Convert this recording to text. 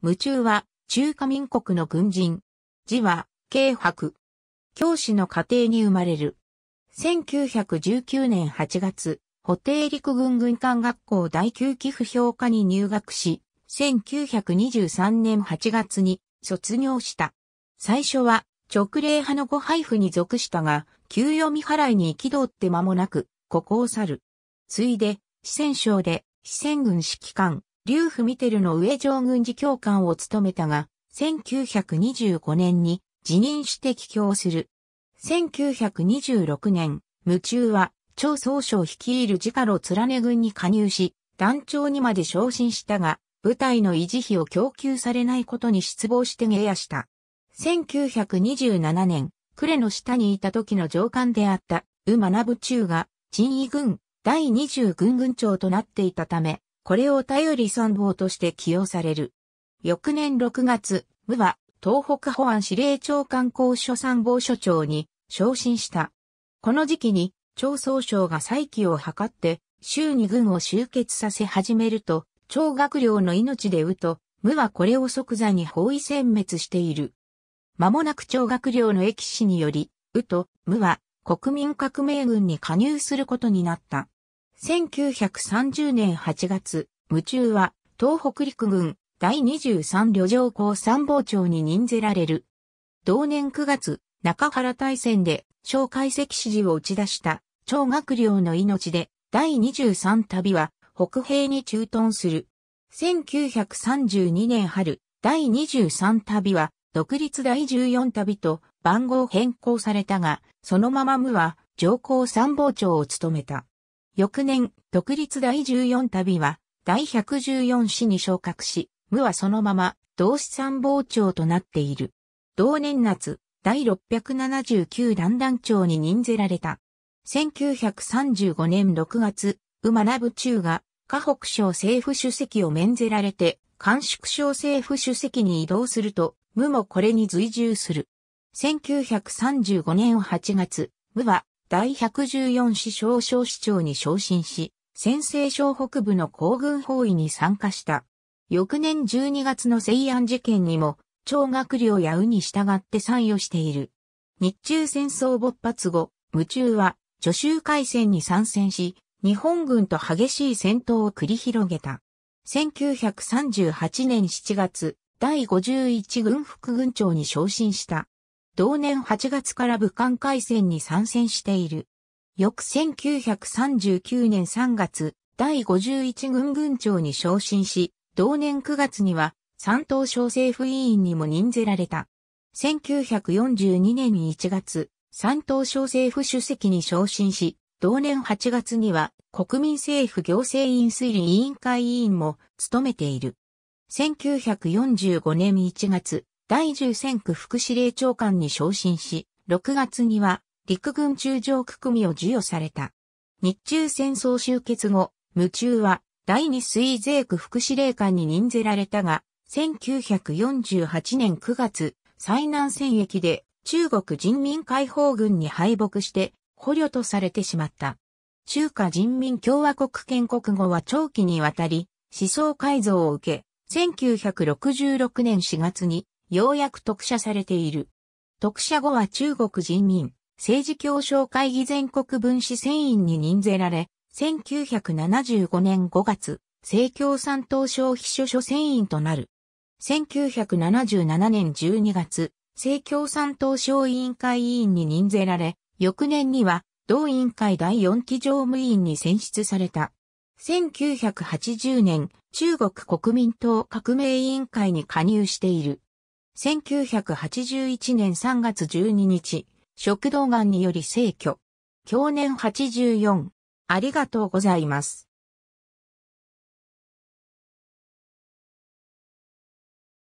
夢中は、中華民国の軍人。字は、慶白。教師の家庭に生まれる。1919年8月、補定陸軍軍艦学校第9期付評科に入学し、1923年8月に卒業した。最初は、直令派のご配布に属したが、給与未払いに憤って間もなく、ここを去る。ついで、四川省で、四川軍指揮官、竜夫ミテルの上上軍事教官を務めたが、1925年に辞任して帰郷する。1926年、夢中は、超総書率いる自家老連根軍に加入し、団長にまで昇進したが、部隊の維持費を供給されないことに失望して下野した。1927年、呉の下にいた時の上官であった、宇学中が、陳位軍、第20軍軍長となっていたため、これを頼り参謀として起用される。翌年6月、無は東北保安司令長官公所参謀所長に昇進した。この時期に、町総省が再起を図って、州に軍を集結させ始めると、張学寮の命でうと、無はこれを即座に包囲殲滅している。間もなく張学良の駅士により、うと、無は国民革命軍に加入することになった。1930年8月、夢中は東北陸軍第23旅上校参謀長に任ぜられる。同年9月、中原大戦で小解析指示を打ち出した超学良の命で第23旅は北平に駐屯する。1932年春、第23旅は独立第14旅と番号変更されたが、そのまま無は上皇参謀長を務めた。翌年、独立第14旅は、第114師に昇格し、無はそのまま、同志参謀長となっている。同年夏、第679団団長に任ぜられた。1935年6月、馬部中が、河北省政府主席を免ぜられて、甘粛省政府主席に移動すると、無もこれに随従する。1935年8月、無は第114師少将市長に昇進し、先制省北部の皇軍包囲に参加した。翌年12月の西安事件にも、長学良や宇に従って参与している。日中戦争勃発後、夢中は、助州海戦に参戦し、日本軍と激しい戦闘を繰り広げた。1938年7月、第51軍副軍長に昇進した。同年8月から武漢海戦に参戦している。翌1939年3月、第51軍軍長に昇進し、同年9月には、三島省政府委員にも任ぜられた。1942年1月、三島省政府主席に昇進し、同年8月には国民政府行政院推理委員会委員も務めている。1945年1月、第10戦区副司令長官に昇進し、6月には陸軍中将区組を授与された。日中戦争終結後、無中は第2水税区副司令官に任ぜられたが、1948年9月、最南戦役で中国人民解放軍に敗北して捕虜とされてしまった。中華人民共和国建国後は長期にわたり思想改造を受け、1966年4月にようやく特赦されている。特赦後は中国人民、政治協商会議全国分子船員に任ぜられ、1975年5月、政共産党省秘書所船員となる。1977年12月、政共産党省委員会委員に任ぜられ、翌年には、同委員会第四期常務委員に選出された。1980年、中国国民党革命委員会に加入している。1981年3月12日、食道癌により逝去。去年84。ありがとうございます。